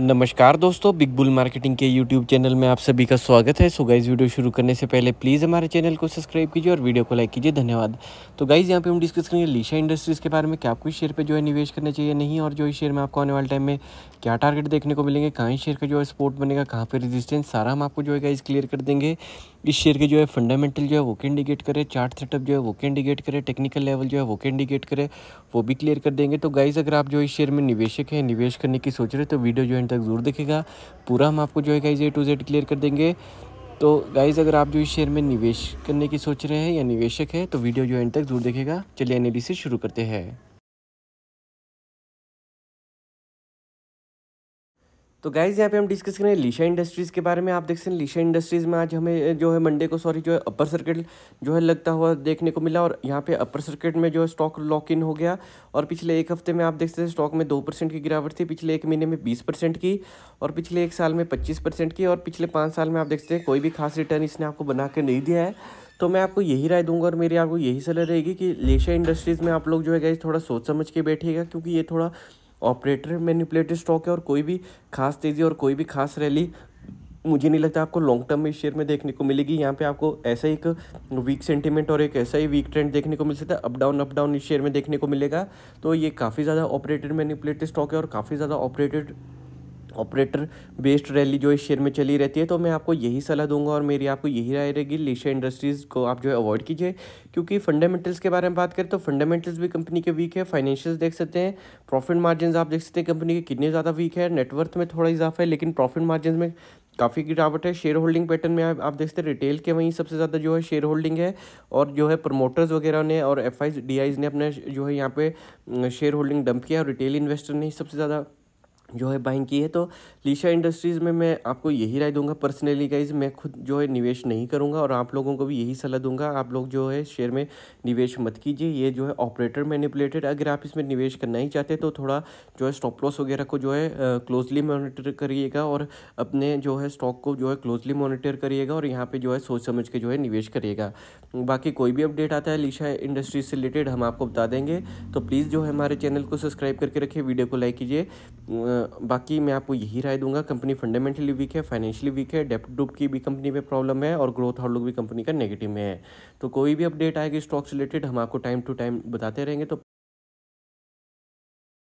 नमस्कार दोस्तों Big Bull Marketing के यूट्यूब चैनल में आप सभी का स्वागत है सो गाइज़ वीडियो शुरू करने से पहले प्लीज़ हमारे चैनल को सब्सक्राइब कीजिए और वीडियो को लाइक कीजिए धन्यवाद तो गाइज़ यहाँ पे हम डिस्कस करेंगे लीशा इंडस्ट्रीज़ के बारे में क्या आपको इस शेयर पे जो है निवेश करना चाहिए नहीं और जो इस शेयर में आपको आने वाले टाइम में क्या टारगेट देखने को मिलेंगे कहाँ इस शेयर का जो है स्पोर्ट बनेगा कहाँ पर रजिस्टेंस सारा हम आपको जो है गाइज़ क्लियर कर देंगे इस शेयर के जो है फंडामेंटल जो है वो के इंडिकेट करे चार्ट सेटअप जो है वो के इंडिकेट करे टेक्निकल लेवल जो है वो के इंडिकेट करे वो भी क्लियर कर देंगे तो गाइज़ अगर आप जो इस शेयर में निवेशक हैं निवेश करने की सोच रहे तो वीडियो जो एंड तक जरूर देखेगा पूरा हम आपको जो है guys A to Z clear कर देंगे तो गाइज़ अगर आप जो इस शेयर में निवेश करने की सोच रहे हैं या निवेशक तो है तो वीडियो जो एंड तक जरूर देखेगा चलिए एनालिसिस शुरू करते हैं तो गाइज यहाँ पे हम डिस्कस करें लीशा इंडस्ट्रीज़ के बारे में आप देख सकते हैं लीशा इंडस्ट्रीज़ में आज हमें जो है मंडे को सॉरी जो है अपर सर्किट जो है लगता हुआ देखने को मिला और यहाँ पे अपर सर्किट में जो है स्टॉक लॉक इन हो गया और पिछले एक हफ्ते में आप देख सकते हैं स्टॉक में दो परसेंट की गिरावट थी पिछले एक महीने में बीस परसेंट की और पिछले एक साल में पच्चीस परसेंट की और पिछले पाँच साल में आप देख सकते हैं कोई भी खास रिटर्न इसने आपको बना के नहीं दिया है तो मैं आपको यही राय दूंगा और मेरी आपको यही सलाह रहेगी कि लेशा इंडस्ट्रीज़ में आप लोग जो है गाइज थोड़ा सोच समझ के बैठिएगा क्योंकि ये थोड़ा ऑपरेटर मैनिपुलेटेड स्टॉक है और कोई भी खास तेज़ी और कोई भी खास रैली मुझे नहीं लगता आपको लॉन्ग टर्म में शेयर में देखने को मिलेगी यहाँ पे आपको ऐसा ही एक वीक सेंटीमेंट और एक ऐसा ही वीक ट्रेंड देखने को मिल सकता है अप डाउन अप डाउन इस शेयर में देखने को मिलेगा तो ये काफ़ी ज़्यादा ऑपरेटेड मैनिपुलेटेड स्टॉक है और काफ़ी ज़्यादा ऑपरेटेड ऑपरेटर बेस्ड रैली जो इस शेयर में चली रहती है तो मैं आपको यही सलाह दूंगा और मेरी आपको यही राय रहेगी लीशिया इंडस्ट्रीज़ को आप जो है अवॉइड कीजिए क्योंकि फंडामेंटल्स के बारे में बात करें तो फंडामेंटल्स भी कंपनी के वीक है फाइनेंशियल्स देख सकते हैं प्रॉफिट मार्जिन आप देख सकते हैं कंपनी के कितने ज़्यादा वीक है नेटवर्थ में थोड़ा इजाफा है लेकिन प्रॉफिट मार्जिन में काफ़ी गिरावट है शेयर होल्डिंग पैटर्न में आप, देख सकते हैं रिटेल के वहीं सबसे ज़्यादा जो है शेयर होल्डिंग है और जो है प्रमोटर्स वगैरह ने और एफ आई ने अपने जो है यहाँ पे शेयर होल्डिंग डंप किया और रिटेल इन्वेस्टर ने सबसे ज़्यादा जो है बाइंग की है तो लीशा इंडस्ट्रीज़ में मैं आपको यही राय दूंगा पर्सनली गाइज मैं खुद जो है निवेश नहीं करूंगा और आप लोगों को भी यही सलाह दूंगा आप लोग जो है शेयर में निवेश मत कीजिए ये जो है ऑपरेटर मैनिपुलेटेड अगर आप इसमें निवेश करना ही चाहते तो थोड़ा जो है स्टॉप लॉस वगैरह को जो है क्लोजली मोनिटर करिएगा और अपने जो है स्टॉक को जो है क्लोजली मोनिटर करिएगा और यहाँ पर जो है सोच समझ के जो है निवेश करिएगा बाकी कोई भी अपडेट आता है लीशा इंडस्ट्रीज से रिलेटेड हम आपको बता देंगे तो प्लीज़ जो है हमारे चैनल को सब्सक्राइब करके रखिए वीडियो को लाइक कीजिए बाकी मैं आपको यही राय दूंगा कंपनी फंडामेंटली वीक है फाइनेंशियली वीक है डेप्ट डुप की भी कंपनी में प्रॉब्लम है और ग्रोथ आउटलुक भी कंपनी का नेगेटिव में है तो कोई भी अपडेट आएगी स्टॉक्स रिलेटेड हम आपको टाइम टू टाइम बताते रहेंगे तो